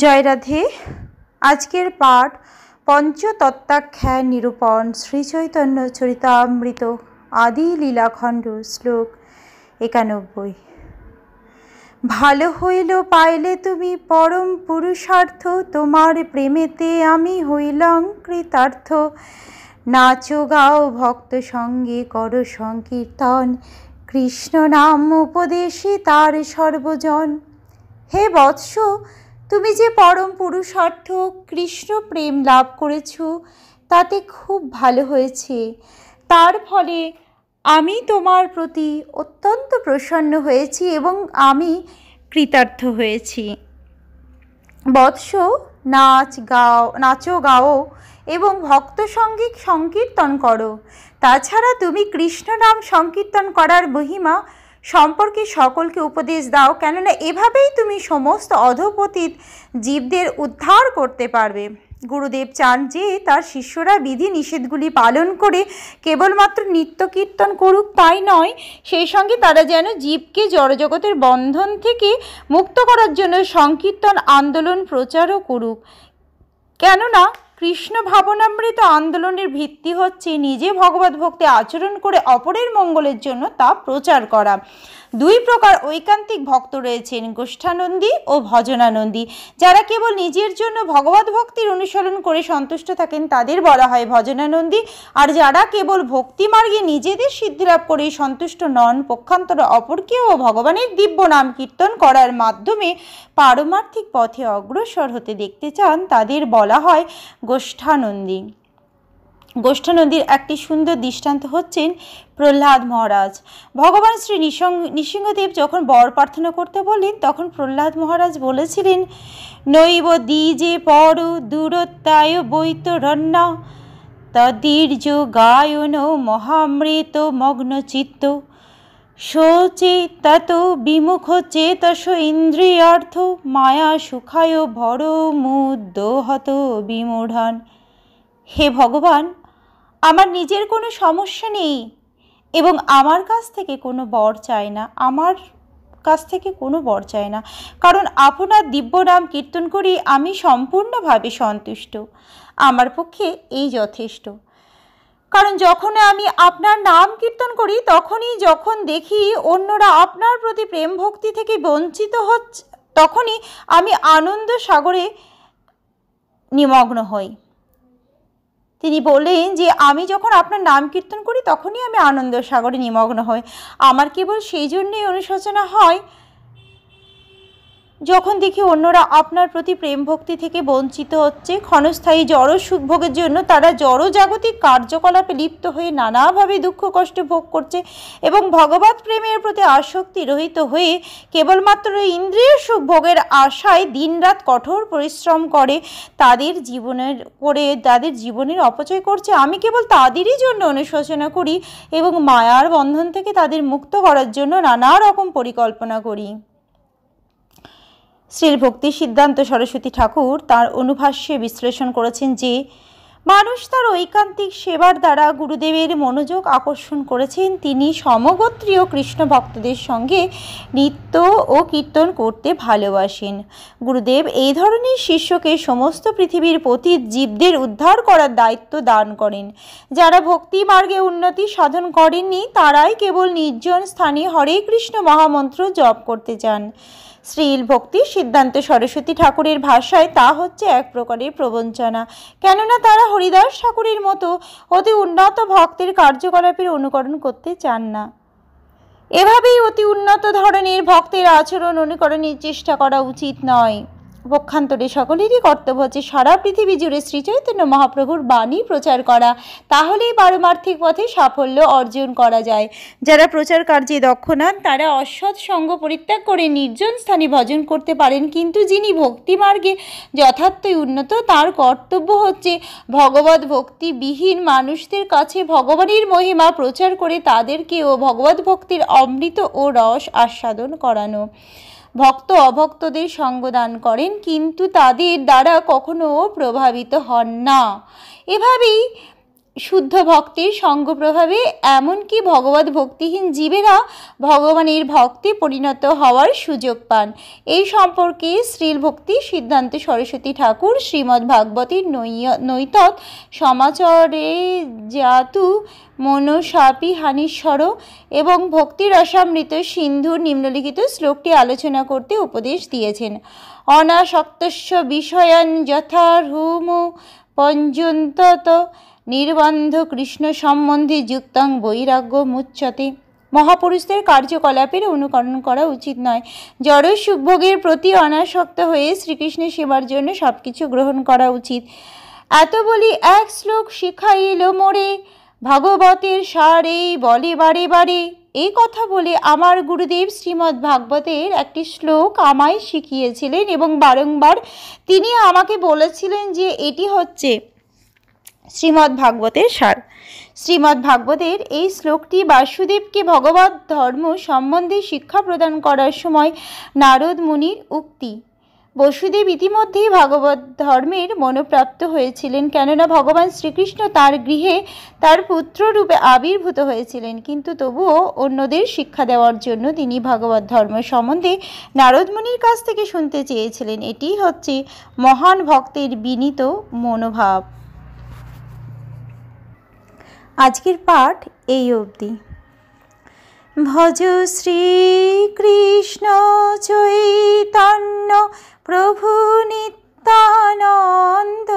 জয়রাধে আজকের পাঠ পঞ্চতত্ত্বাখ্যায় নিরূপণ শ্রীচৈতন্য চরিতামৃত আদি লীলাখণ্ড শ্লোক একানব্বই ভালো হইল পাইলে তুমি পরম পুরুষার্থ তোমার প্রেমেতে আমি হইলাম কৃতার্থ নাচো গাও ভক্ত সঙ্গে কর সংকীর্তন কৃষ্ণ নাম উপদেশে তার সর্বজন হে বৎস তুমি যে পরম পুরুষার্থ কৃষ্ণ প্রেম লাভ করেছ তাতে খুব ভালো হয়েছে তার ফলে আমি তোমার প্রতি অত্যন্ত প্রসন্ন হয়েছি এবং আমি কৃতার্থ হয়েছি বৎস নাচ গাও নাচো গাও এবং ভক্ত সঙ্গীত সংকীর্তন করো তাছাড়া তুমি কৃষ্ণ নাম সংকীর্তন করার মহিমা সম্পর্কে সকলকে উপদেশ দাও কেননা এভাবেই তুমি সমস্ত অধপতিত জীবদের উদ্ধার করতে পারবে গুরুদেব চান যে তার শিষ্যরা বিধি নিষেধগুলি পালন করে কেবলমাত্র নিত্য কীর্তন করুক তাই নয় সেই সঙ্গে তারা যেন জীবকে জড়জগতের বন্ধন থেকে মুক্ত করার জন্য সংকীর্তন আন্দোলন প্রচারও করুক কেননা কৃষ্ণ ভাবনামৃত আন্দোলনের ভিত্তি হচ্ছে নিজে ভগবত ভক্তি আচরণ করে অপরের মঙ্গলের জন্য তা প্রচার করা দুই প্রকার ঐকান্তিক ভক্ত রয়েছেন গোষ্ঠানন্দী ও ভজনানন্দী যারা কেবল নিজের জন্য ভগবত ভক্তির অনুসরণ করে সন্তুষ্ট থাকেন তাদের বলা হয় ভজনানন্দী আর যারা কেবল ভক্তি মার্গে নিজেদের সিদ্ধিলাভ করে সন্তুষ্ট নন পক্ষান্তর অপরকেও ভগবানের দিব্য নাম কীর্তন করার মাধ্যমে পারমার্থিক পথে অগ্রসর হতে দেখতে চান তাদের বলা হয় গোষ্ঠানন্দী গোষ্ঠানন্দীর একটি সুন্দর দৃষ্টান্ত হচ্ছেন প্রহ্লাদ মহারাজ ভগবান শ্রী নৃসিংহদেব যখন বর প্রার্থনা করতে বললেন তখন প্রহ্লাদ মহারাজ বলেছিলেন নৈব দ্বিজে পর দূরত্বায় রন্না তদীর্য গায়ন মহামৃত মগ্নচিত্ত শোচিতত বিমুখ চেতস ইন্দ্রিয়ার্থ মায়া সুখায় ভর মুদ্দহত বিমূঢ়ান হে ভগবান আমার নিজের কোনো সমস্যা নেই এবং আমার কাছ থেকে কোনো বর চায় না আমার কাছ থেকে কোনো বর চায় না কারণ আপনার দিব্য নাম কীর্তন করি আমি সম্পূর্ণভাবে সন্তুষ্ট আমার পক্ষে এই যথেষ্ট কারণ যখন আমি আপনার নাম কীর্তন করি তখনই যখন দেখি অন্যরা আপনার প্রতি প্রেম ভক্তি থেকে বঞ্চিত হচ্ছে তখনই আমি আনন্দ সাগরে নিমগ্ন হই তিনি বললেন যে আমি যখন আপনার নাম কীর্তন করি তখনই আমি আনন্দ সাগরে নিমগ্ন হই আমার কেবল সেই জন্যেই অনুশোচনা হয় যখন দেখি অন্যরা আপনার প্রতি প্রেম ভক্তি থেকে বঞ্চিত হচ্ছে ক্ষণস্থায়ী জড় সুখভোগের জন্য তারা জড়জাগতিক কার্যকলাপে লিপ্ত হয়ে নানাভাবে দুঃখ কষ্ট ভোগ করছে এবং ভগবত প্রেমের প্রতি আসক্তি রহিত হয়ে কেবলমাত্র ইন্দ্রিয় সুখভোগের আশায় দিনরাত কঠোর পরিশ্রম করে তাদের জীবনের করে তাদের জীবনের অপচয় করছে আমি কেবল তাদেরই জন্য অনুশোচনা করি এবং মায়ার বন্ধন থেকে তাদের মুক্ত করার জন্য নানা রকম পরিকল্পনা করি শ্রীর ভক্তি সিদ্ধান্ত সরস্বতী ঠাকুর তার অনুভাষ্যে বিশ্লেষণ করেছেন যে মানুষ তার ঐকান্তিক সেবার দ্বারা গুরুদেবের মনোযোগ আকর্ষণ করেছেন তিনি সমগোত্রীয় কৃষ্ণ ভক্তদের সঙ্গে নৃত্য ও কীর্তন করতে ভালোবাসেন গুরুদেব এই ধরনের শিষ্যকে সমস্ত পৃথিবীর প্রতি জীবদের উদ্ধার করার দায়িত্ব দান করেন যারা ভক্তি মার্গে উন্নতি সাধন করেননি তারাই কেবল নির্জন স্থানে হরে কৃষ্ণ মহামন্ত্র জপ করতে চান শ্রীল ভক্তি সিদ্ধান্ত সরস্বতী ঠাকুরের ভাষায় তা হচ্ছে এক প্রকারের প্রবঞ্চনা কেননা তারা হরিদাস ঠাকুরের মতো অতি উন্নত ভক্তের কার্যকলাপের অনুকরণ করতে চান না এভাবেই অতি উন্নত ধরনের ভক্তের আচরণ অনুকরণের চেষ্টা করা উচিত নয় পক্ষান্তরে সকলেরই কর্তব্য হচ্ছে সারা পৃথিবী জুড়ে শ্রীচৈতন্য মহাপ্রভুর বাণী প্রচার করা তাহলেই পারমার্থিক পথে সাফল্য অর্জন করা যায় যারা প্রচার কার্যে দক্ষ নন তারা অসৎ সঙ্গ পরিত্যাগ করে নির্জন স্থানে ভজন করতে পারেন কিন্তু যিনি ভক্তিমার্গে যথার্থই উন্নত তার কর্তব্য হচ্ছে ভগবত ভক্তিবিহীন মানুষদের কাছে ভগবানের মহিমা প্রচার করে তাদেরকেও ভগবত ভক্তির অমৃত ও রস আস্বাদন করানো ভক্ত অভক্তদের সঙ্গদান করেন কিন্তু তাদের দ্বারা কখনো প্রভাবিত হন না এভাবেই শুদ্ধ ভক্তির সঙ্গ প্রভাবে এমনকি ভগবত ভক্তিহীন জীবেরা ভগবানের ভক্তি পরিণত হওয়ার সুযোগ পান এই সম্পর্কে শ্রীল ভক্তি সিদ্ধান্ত সরস্বতী ঠাকুর শ্রীমদ্ ভাগবতীর নৈত সমাচরে জাতু মনসাপি হানিস্বর এবং ভক্তিরসামৃত সিন্ধুর নিম্নলিখিত শ্লোকটি আলোচনা করতে উপদেশ দিয়েছেন অনাসক্তস্য বিষয়ান হুম পঞ্জন্তত নির্বন্ধ কৃষ্ণ সম্বন্ধে যুক্তাং বৈরাগ্য মুচ্ছতে মহাপুরুষদের কার্যকলাপের অনুকরণ করা উচিত নয় জড় সুখভোগের প্রতি অনাসক্ত হয়ে শ্রীকৃষ্ণের সেবার জন্য সব কিছু গ্রহণ করা উচিত এত বলি এক শ্লোক শিখাইল মোরে ভাগবতের সারে বলে বারে বারে এই কথা বলে আমার গুরুদেব শ্রীমদ্ ভাগবতের একটি শ্লোক আমায় শিখিয়েছিলেন এবং বারংবার তিনি আমাকে বলেছিলেন যে এটি হচ্ছে শ্রীমদ্ ভাগবতের সার শ্রীমদ্ ভাগবতের এই শ্লোকটি বাসুদেবকে ভগবত ধর্ম সম্বন্ধে শিক্ষা প্রদান করার সময় নারদ মুনির উক্তি বসুদেব ইতিমধ্যেই ভগবৎ ধর্মের মনোপ্রাপ্ত হয়েছিলেন কেননা ভগবান শ্রীকৃষ্ণ তার গৃহে তার পুত্ররূপে আবির্ভূত হয়েছিলেন কিন্তু তবুও অন্যদের শিক্ষা দেওয়ার জন্য তিনি ভাগবত ধর্ম সম্বন্ধে নারদমণির কাছ থেকে শুনতে চেয়েছিলেন এটি হচ্ছে মহান ভক্তের বিনীত মনোভাব আজকের পাঠ এই অবধি ভজ শ্রীকৃষ্ণ চৈতন্য প্রভু নিত্যানন্দ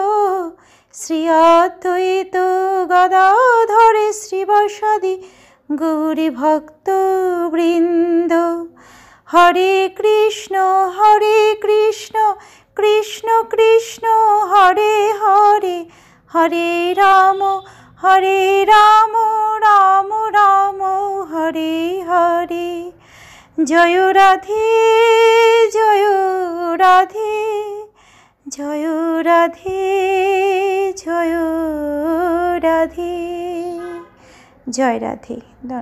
শ্রী অদ্বৈত গদাধরে শ্রীবসদি গৌরী বৃন্দ হরে কৃষ্ণ হরে কৃষ্ণ কৃষ্ণ কৃষ্ণ হরে হরে হরে রাম হরে রাম রাম রাম হরে হরে জয় রাধে জয় রাধে জয় রাধে জয় রাধে জয় রাধে